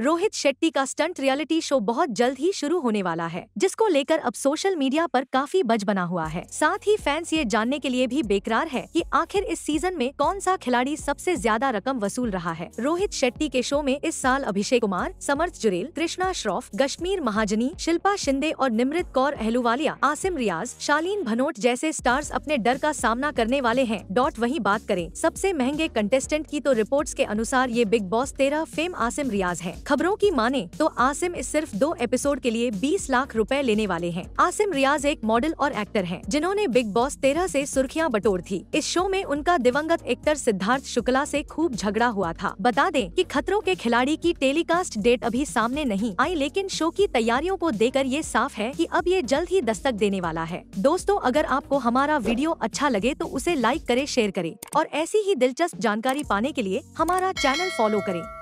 रोहित शेट्टी का stunt reality show बहुत जल्द ही शुरू होने वाला है जिसको लेकर अब सोशल मीडिया पर काफी बज बना हुआ है साथ ही फैंस ये जानने के लिए भी बेकरार है कि आखिर इस सीजन में कौन सा खिलाड़ी सबसे ज्यादा रकम वसूल रहा है रोहित शेट्टी के शो में इस साल अभिषेक कुमार समर्थ जुरेल कृष्णा श्रॉफ कश्मीर महाजनी शिल्पा शिंदे और निमृत कौर अहलुवालिया आसिम रियाज शालीन भनोट जैसे स्टार्स अपने डर का सामना करने वाले हैं डॉट वही बात करें सबसे महंगे कंटेस्टेंट की तो रिपोर्ट्स के अनुसार ये बिग बॉस तेरह फेम आसिम रियाज है खबरों की माने तो आसिम इस सिर्फ दो एपिसोड के लिए 20 लाख रुपए लेने वाले हैं आसिम रियाज एक मॉडल और एक्टर हैं जिन्होंने बिग बॉस तेरह से सुर्खियां बटोर थी इस शो में उनका दिवंगत एक्टर सिद्धार्थ शुक्ला से खूब झगड़ा हुआ था बता दें कि खतरों के खिलाड़ी की टेलीकास्ट डेट अभी सामने नहीं आई लेकिन शो की तैयारियों को देकर ये साफ है की अब ये जल्द ही दस्तक देने वाला है दोस्तों अगर आपको हमारा वीडियो अच्छा लगे तो उसे लाइक करे शेयर करे और ऐसी ही दिलचस्प जानकारी पाने के लिए हमारा चैनल फॉलो करें